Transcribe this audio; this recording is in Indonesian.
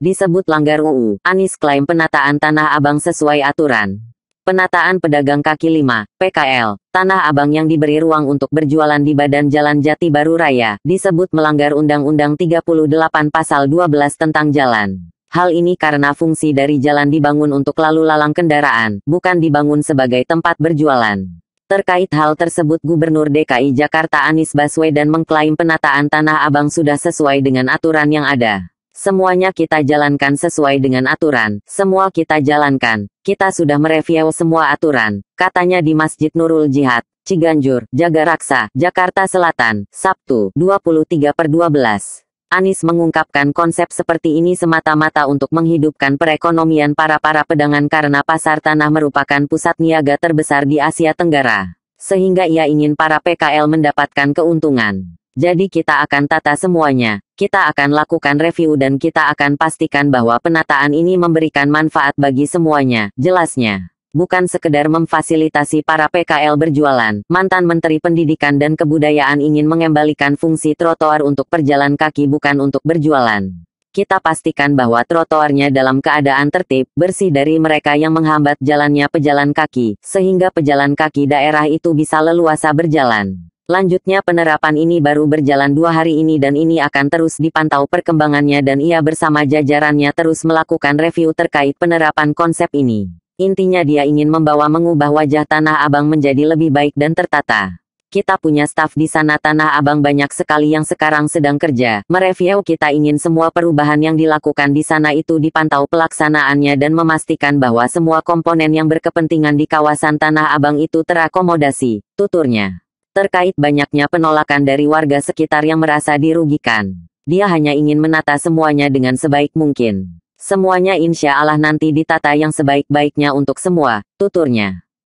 disebut langgar UU. Anies klaim penataan Tanah Abang sesuai aturan. Penataan pedagang kaki lima, PKL, Tanah Abang yang diberi ruang untuk berjualan di badan jalan Jati Baru Raya, disebut melanggar Undang-Undang 38 Pasal 12 tentang jalan. Hal ini karena fungsi dari jalan dibangun untuk lalu lalang kendaraan, bukan dibangun sebagai tempat berjualan. Terkait hal tersebut Gubernur DKI Jakarta Anies Baswedan mengklaim penataan Tanah Abang sudah sesuai dengan aturan yang ada. Semuanya kita jalankan sesuai dengan aturan, semua kita jalankan. Kita sudah mereview semua aturan, katanya di Masjid Nurul Jihad, Ciganjur, Jagaraksa, Jakarta Selatan, Sabtu, 23 12. Anies mengungkapkan konsep seperti ini semata-mata untuk menghidupkan perekonomian para-para pedangan karena pasar tanah merupakan pusat niaga terbesar di Asia Tenggara. Sehingga ia ingin para PKL mendapatkan keuntungan. Jadi kita akan tata semuanya, kita akan lakukan review dan kita akan pastikan bahwa penataan ini memberikan manfaat bagi semuanya, jelasnya. Bukan sekedar memfasilitasi para PKL berjualan, mantan Menteri Pendidikan dan Kebudayaan ingin mengembalikan fungsi trotoar untuk perjalan kaki bukan untuk berjualan. Kita pastikan bahwa trotoarnya dalam keadaan tertib, bersih dari mereka yang menghambat jalannya pejalan kaki, sehingga pejalan kaki daerah itu bisa leluasa berjalan. Lanjutnya penerapan ini baru berjalan dua hari ini dan ini akan terus dipantau perkembangannya dan ia bersama jajarannya terus melakukan review terkait penerapan konsep ini. Intinya dia ingin membawa mengubah wajah Tanah Abang menjadi lebih baik dan tertata. Kita punya staf di sana Tanah Abang banyak sekali yang sekarang sedang kerja. Mereview kita ingin semua perubahan yang dilakukan di sana itu dipantau pelaksanaannya dan memastikan bahwa semua komponen yang berkepentingan di kawasan Tanah Abang itu terakomodasi, tuturnya terkait banyaknya penolakan dari warga sekitar yang merasa dirugikan. Dia hanya ingin menata semuanya dengan sebaik mungkin. Semuanya insya Allah nanti ditata yang sebaik-baiknya untuk semua, tuturnya.